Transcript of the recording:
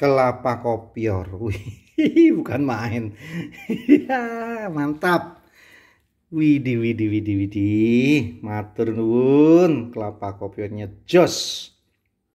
kelapa kopior Wih, bukan main ya, mantap Widi Widi Widi Widi, matur nuwun kelapa kopiornya jos